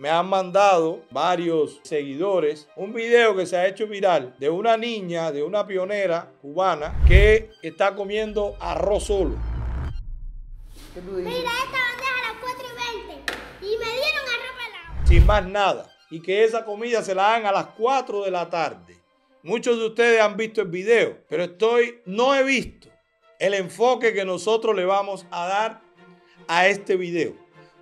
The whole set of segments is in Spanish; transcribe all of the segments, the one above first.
me han mandado varios seguidores un video que se ha hecho viral de una niña, de una pionera cubana que está comiendo arroz solo. Mira, esta bandeja a las 4 y me dieron arroz pelado. Sin más nada. Y que esa comida se la dan a las 4 de la tarde. Muchos de ustedes han visto el video, pero estoy, no he visto el enfoque que nosotros le vamos a dar a este video.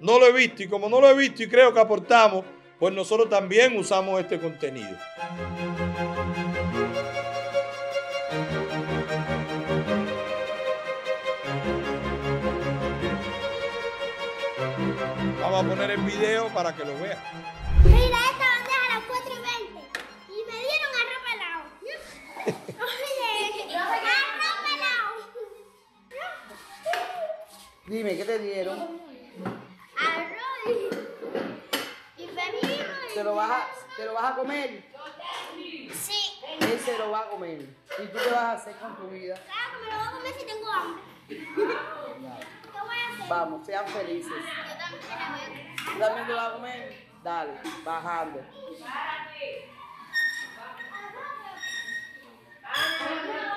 No lo he visto y como no lo he visto y creo que aportamos, pues nosotros también usamos este contenido. Vamos a poner el video para que lo vean. Mira esta bandeja a las 4 y 20 y me dieron arroz pelado. Oye, arroz pelado. Dime, ¿qué te dieron? ¿Te lo vas a, te lo vas a comer? Sí. Él se lo va a comer. ¿Y tú qué vas a hacer con tu vida? Claro, me lo voy a comer si tengo hambre. ¿Qué voy a hacer? Vamos, sean felices. Yo también ¿Tú también te lo vas a comer? Dale, bajando. Párate.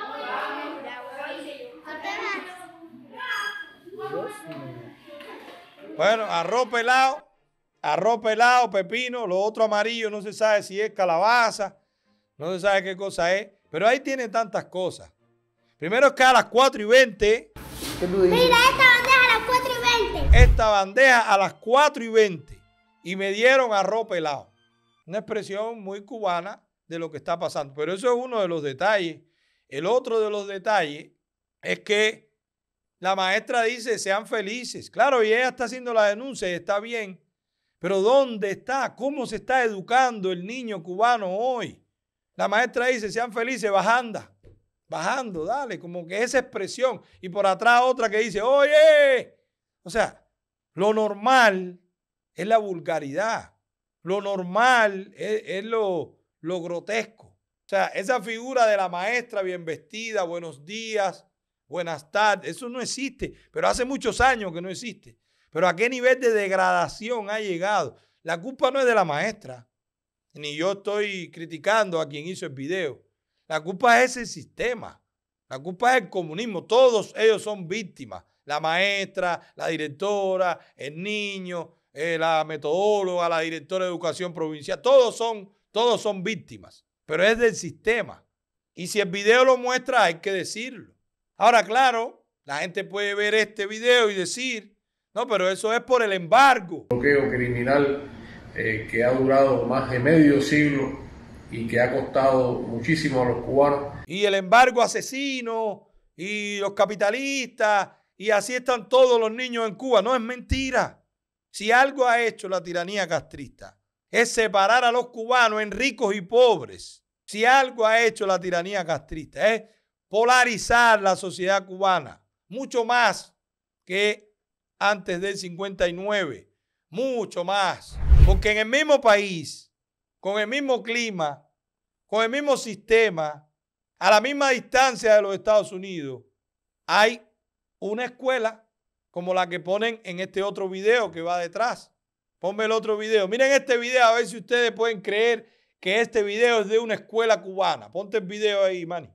Bueno, arroz pelado, arroz pelado, pepino, lo otro amarillo, no se sabe si es calabaza, no se sabe qué cosa es. Pero ahí tiene tantas cosas. Primero es que a las 4 y 20. Mira, esta bandeja a las 4 y 20. Esta bandeja a las 4 y 20. Y me dieron arroz pelado. Una expresión muy cubana de lo que está pasando. Pero eso es uno de los detalles. El otro de los detalles es que la maestra dice, sean felices. Claro, y ella está haciendo la denuncia, y está bien. Pero ¿dónde está? ¿Cómo se está educando el niño cubano hoy? La maestra dice, sean felices, bajanda. Bajando, dale, como que esa expresión. Y por atrás otra que dice, oye. O sea, lo normal es la vulgaridad. Lo normal es, lo, lo grotesco. O sea, esa figura de la maestra bien vestida, buenos días, buenas tardes, eso no existe, pero hace muchos años que no existe. Pero a qué nivel de degradación ha llegado. La culpa no es de la maestra, ni yo estoy criticando a quien hizo el video. La culpa es el sistema, la culpa es el comunismo, todos ellos son víctimas. La maestra, la directora, el niño, eh, la metodóloga, la directora de educación provincial, todos son, todos son víctimas, pero es del sistema. Y si el video lo muestra, hay que decirlo. Ahora, claro, la gente puede ver este video y decir, no, pero eso es por el embargo. Un bloqueo criminal eh, que ha durado más de medio siglo y que ha costado muchísimo a los cubanos. Y el embargo asesino y los capitalistas y así están todos los niños en Cuba. No es mentira. Si algo ha hecho la tiranía castrista es separar a los cubanos en ricos y pobres. Si algo ha hecho la tiranía castrista es polarizar la sociedad cubana, mucho más que antes del 59, mucho más, porque en el mismo país, con el mismo clima, con el mismo sistema, a la misma distancia de los Estados Unidos, hay una escuela como la que ponen en este otro video que va detrás. Ponme el otro video. Miren este video a ver si ustedes pueden creer que este video es de una escuela cubana. Ponte el video ahí, Manny.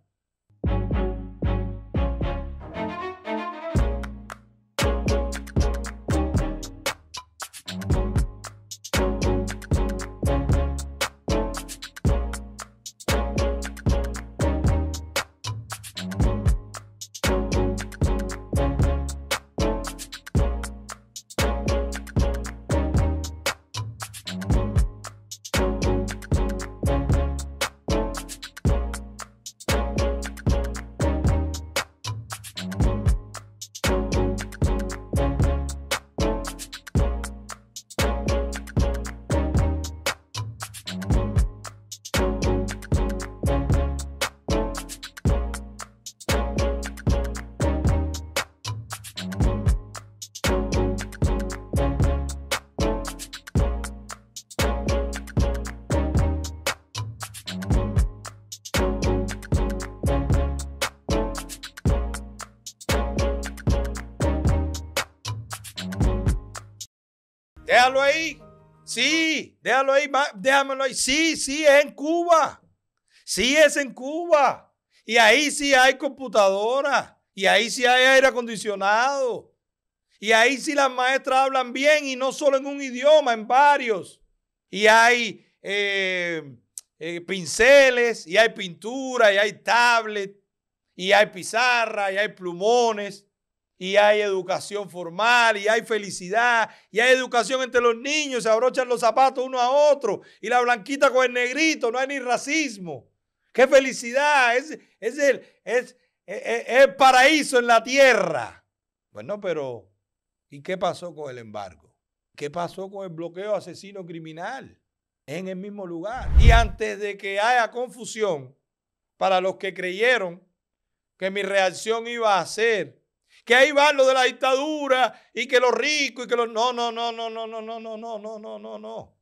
Déjalo ahí. Sí, déjalo ahí, déjamelo ahí. Sí, sí, es en Cuba. Sí, es en Cuba. Y ahí sí hay computadora. Y ahí sí hay aire acondicionado. Y ahí sí las maestras hablan bien y no solo en un idioma, en varios. Y hay eh, eh, pinceles, y hay pintura, y hay tablet, y hay pizarra, y hay plumones y hay educación formal, y hay felicidad, y hay educación entre los niños, se abrochan los zapatos uno a otro, y la blanquita con el negrito, no hay ni racismo. ¡Qué felicidad! Es, es, es, el e, paraíso en la tierra. Bueno, pero ¿y qué pasó con el embargo? ¿Qué pasó con el bloqueo asesino criminal? En el mismo lugar. Y antes de que haya confusión, para los que creyeron que mi reacción iba a ser que ahí va lo de la dictadura y que los ricos y que los... No, no, no, no, no, no, no, no, no, no, no, no, no.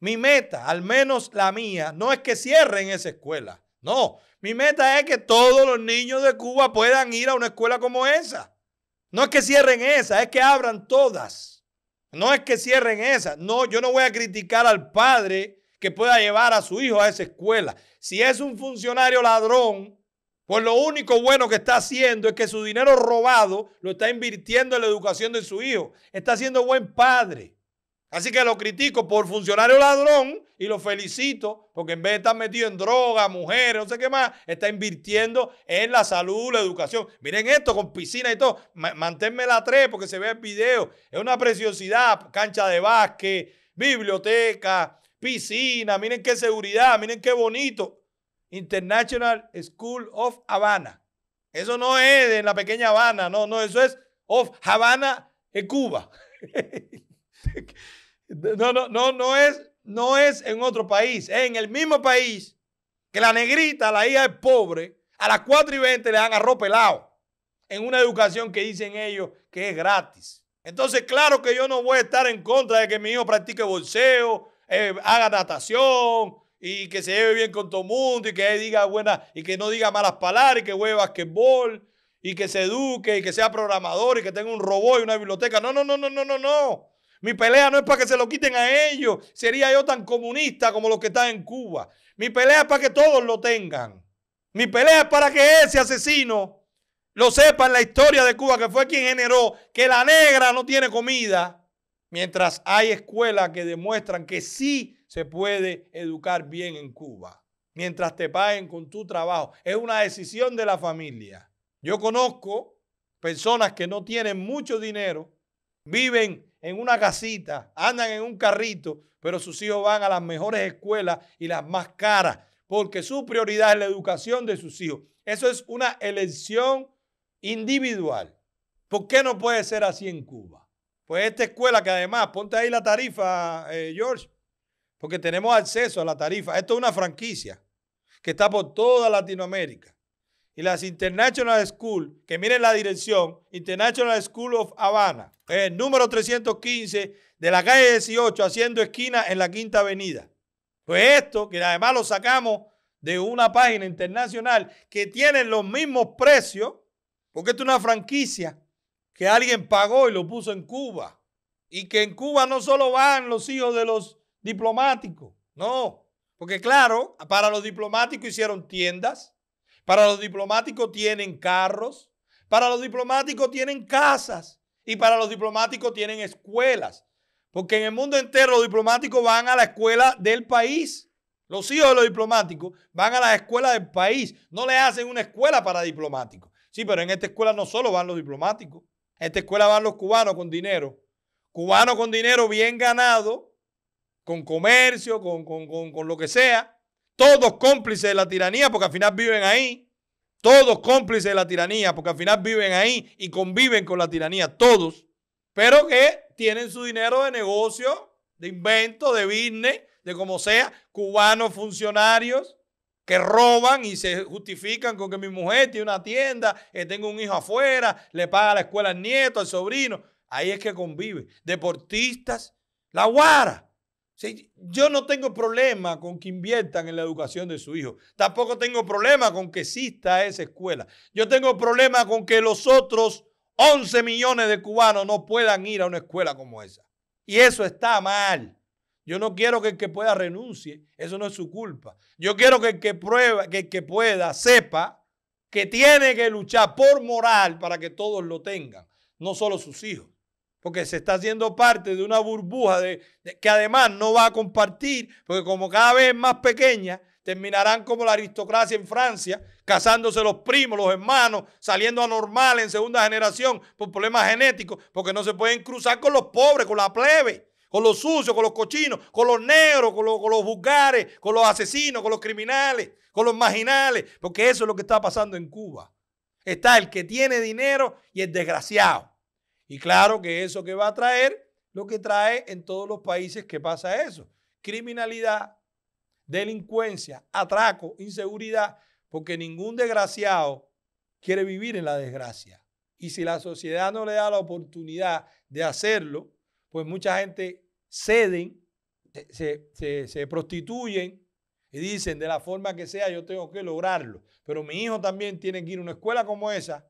Mi meta, al menos la mía, no es que cierren esa escuela. No, mi meta es que todos los niños de Cuba puedan ir a una escuela como esa. No es que cierren esa, es que abran todas. No es que cierren esa. No, yo no voy a criticar al padre que pueda llevar a su hijo a esa escuela. Si es un funcionario ladrón, pues lo único bueno que está haciendo es que su dinero robado lo está invirtiendo en la educación de su hijo. Está siendo buen padre. Así que lo critico por funcionario ladrón y lo felicito porque en vez de estar metido en droga, mujeres, no sé qué más, está invirtiendo en la salud, la educación. Miren esto con piscina y todo. Manténme la 3 porque se ve el video. Es una preciosidad. Cancha de básquet, biblioteca, piscina. Miren qué seguridad, miren qué bonito. International School of Havana. Eso no es de la pequeña Habana, no, no, eso es of Havana en Cuba. no, no, no, no es, no es en otro país, es en el mismo país que la negrita, la hija pobre, a las 4 y 20 le dan arropelado en una educación que dicen ellos que es gratis. Entonces, claro que yo no voy a estar en contra de que mi hijo practique bolseo, eh, haga natación, y que se lleve bien con todo el mundo y que diga buenas y que no diga malas palabras y que juegue basquetbol y que se eduque y que sea programador y que tenga un robot y una biblioteca. No, no, no, no, no, no, no. Mi pelea no es para que se lo quiten a ellos. Sería yo tan comunista como los que están en Cuba. Mi pelea es para que todos lo tengan. Mi pelea es para que ese asesino lo sepa en la historia de Cuba, que fue quien generó que la negra no tiene comida, mientras hay escuelas que demuestran que sí se puede educar bien en Cuba, mientras te paguen con tu trabajo. Es una decisión de la familia. Yo conozco personas que no tienen mucho dinero, viven en una casita, andan en un carrito, pero sus hijos van a las mejores escuelas y las más caras, porque su prioridad es la educación de sus hijos. Eso es una elección individual. ¿Por qué no puede ser así en Cuba? Pues esta escuela que además, ponte ahí la tarifa, eh, George, porque tenemos acceso a la tarifa. Esto es una franquicia que está por toda Latinoamérica. Y las International School, que miren la dirección, International School of Habana, el número 315 de la calle 18, haciendo esquina en la Quinta Avenida. Pues esto, que además lo sacamos de una página internacional que tiene los mismos precios, porque esto es una franquicia que alguien pagó y lo puso en Cuba. Y que en Cuba no solo van los hijos de los diplomático. No, porque claro, para los diplomáticos hicieron tiendas, para los diplomáticos tienen carros, para los diplomáticos tienen casas y para los diplomáticos tienen escuelas. Porque en el mundo entero los diplomáticos van a la escuela del país. Los hijos de los diplomáticos van a la escuela del país. No le hacen una escuela para diplomáticos. Sí, pero en esta escuela no solo van los diplomáticos. En esta escuela van los cubanos con dinero. Cubanos con dinero bien ganado con comercio, con, con, lo que sea. Todos cómplices de la tiranía porque al final viven ahí. Todos cómplices de la tiranía porque al final viven ahí y conviven con la tiranía. Todos. Pero que tienen su dinero de negocio, de invento, de business, de como sea. Cubanos funcionarios que roban y se justifican con que mi mujer tiene una tienda, que tengo un hijo afuera, le paga la escuela al nieto, al sobrino. Ahí es que convive. Deportistas, la guara yo no tengo problema con que inviertan en la educación de su hijo. Tampoco tengo problema con que exista esa escuela. Yo tengo problema con que los otros 11 millones de cubanos no puedan ir a una escuela como esa. Y eso está mal. Yo no quiero que el que pueda renuncie. Eso no es su culpa. Yo quiero que que, que, el que pueda sepa que tiene que luchar por moral para que todos lo tengan, no solo sus hijos porque se está haciendo parte de una burbuja de, que además no va a compartir, porque como cada vez es más pequeña, terminarán como la aristocracia en Francia, casándose los primos, los hermanos, saliendo anormales en segunda generación por problemas genéticos, porque no se pueden cruzar con los pobres, con la plebe, con los sucios, con los cochinos, con los negros, con los, con con los asesinos, con los criminales, con los marginales, porque eso es lo que está pasando en Cuba. Está el que tiene dinero y el desgraciado. Y claro que eso que va a traer, lo que trae en todos los países que pasa eso. Criminalidad, delincuencia, atraco, inseguridad, porque ningún desgraciado quiere vivir en la desgracia. Y si la sociedad no le da la oportunidad de hacerlo, pues mucha gente ceden, se, se, prostituyen, y dicen, de la forma que sea, yo tengo que lograrlo. Pero mi hijo también tiene que ir a una escuela como esa,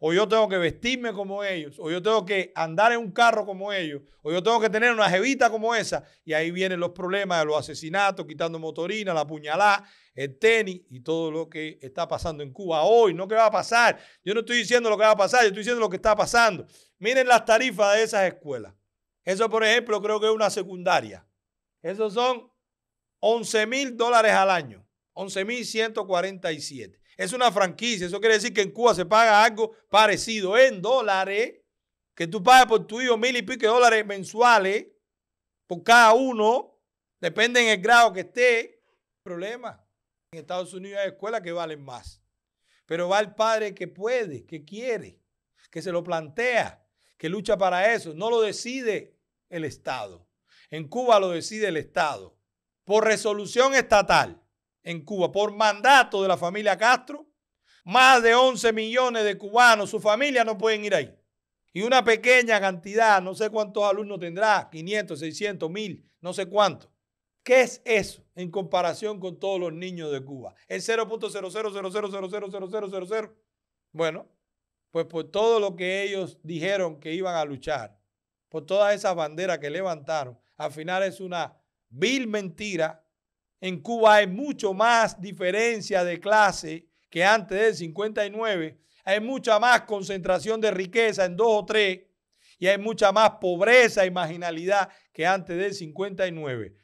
o yo tengo que vestirme como ellos, o yo tengo que andar en un carro como ellos, o yo tengo que tener una jevita como esa. Y ahí vienen los problemas de los asesinatos, quitando motorina, la puñalada, el tenis y todo lo que está pasando en Cuba hoy. No qué va a pasar. Yo no estoy diciendo lo que va a pasar, yo estoy diciendo lo que está pasando. Miren las tarifas de esas escuelas. Eso, por ejemplo, creo que es una secundaria. Esos son 11 mil dólares al año. mil 11.147. Es una franquicia. Eso quiere decir que en Cuba se paga algo parecido en dólares. Que tú pagas por tu hijo mil y pico dólares mensuales por cada uno. Depende en el grado que esté. Problema. En Estados Unidos hay escuelas que valen más. Pero va el padre que puede, que quiere, que se lo plantea, que lucha para eso. No lo decide el Estado. En Cuba lo decide el Estado. Por resolución estatal en Cuba por mandato de la familia Castro. Más de 11 millones de cubanos, su familia no pueden ir ahí. Y una pequeña cantidad, no sé cuántos alumnos tendrá, 500, 600, 1000, no sé cuánto. ¿Qué es eso en comparación con todos los niños de Cuba? El 0.0000000000. Bueno, pues por todo lo que ellos dijeron que iban a luchar, por todas esas banderas que levantaron, al final es una vil mentira en Cuba hay mucho más diferencia de clase que antes del 59. Hay mucha más concentración de riqueza en dos o tres. Y hay mucha más pobreza y marginalidad que antes del 59.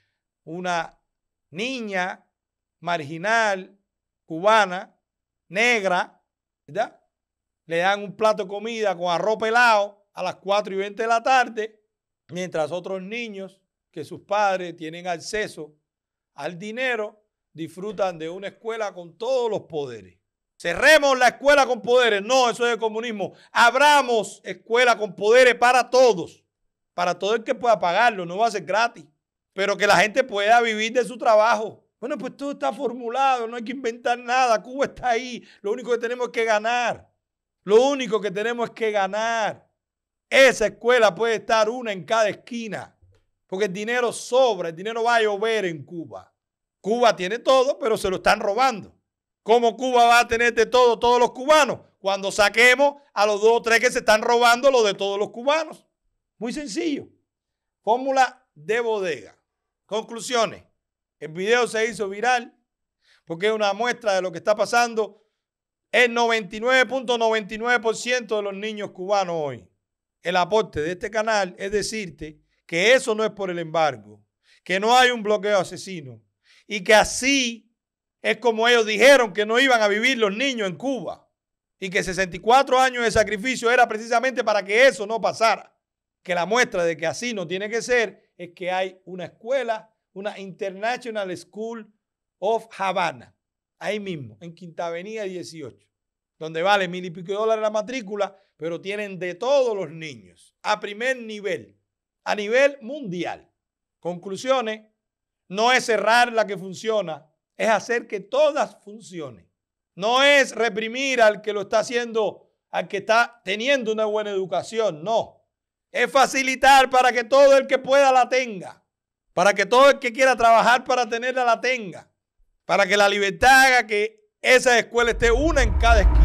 Una niña marginal cubana, negra, ¿verdad? Le dan un plato de comida con arroz pelado a las 4 y 20 de la tarde, mientras otros niños que sus padres tienen acceso al dinero, disfrutan de una escuela con todos los poderes. Cerremos la escuela con poderes. No, eso es el comunismo. Abramos escuela con poderes para todos. Para todo el que pueda pagarlo. No va a ser gratis. Pero que la gente pueda vivir de su trabajo. Bueno, pues todo está formulado. No hay que inventar nada. Cuba está ahí. Lo único que tenemos que ganar. Lo único que tenemos es que ganar. Esa escuela puede estar una en cada esquina. Porque el dinero sobra. El dinero va a llover en Cuba. Cuba tiene todo, pero se lo están robando. ¿Cómo Cuba va a tener de todo todos los cubanos? Cuando saquemos a los dos o tres que se están robando lo de todos los cubanos. Muy sencillo. Fórmula de bodega. Conclusiones. El video se hizo viral porque es una muestra de lo que está pasando. El 99.99% de los niños cubanos hoy. El aporte de este canal es decirte que eso no es por el embargo, que no hay un bloqueo asesino, y que así es como ellos dijeron que no iban a vivir los niños en Cuba y que 64 años de sacrificio era precisamente para que eso no pasara. Que la muestra de que así no tiene que ser es que hay una escuela, una International School of Havana, ahí mismo, en Quinta Avenida 18, donde vale mil y pico de dólares la matrícula, pero tienen de todos los niños, a primer nivel, a nivel mundial. Conclusiones, no es cerrar la que funciona, es hacer que todas funcionen. No es reprimir al que lo está haciendo, al que está teniendo una buena educación, no. Es facilitar para que todo el que pueda la tenga, para que todo el que quiera trabajar para tenerla la tenga, para que la libertad haga que esa escuela esté una en cada escuela.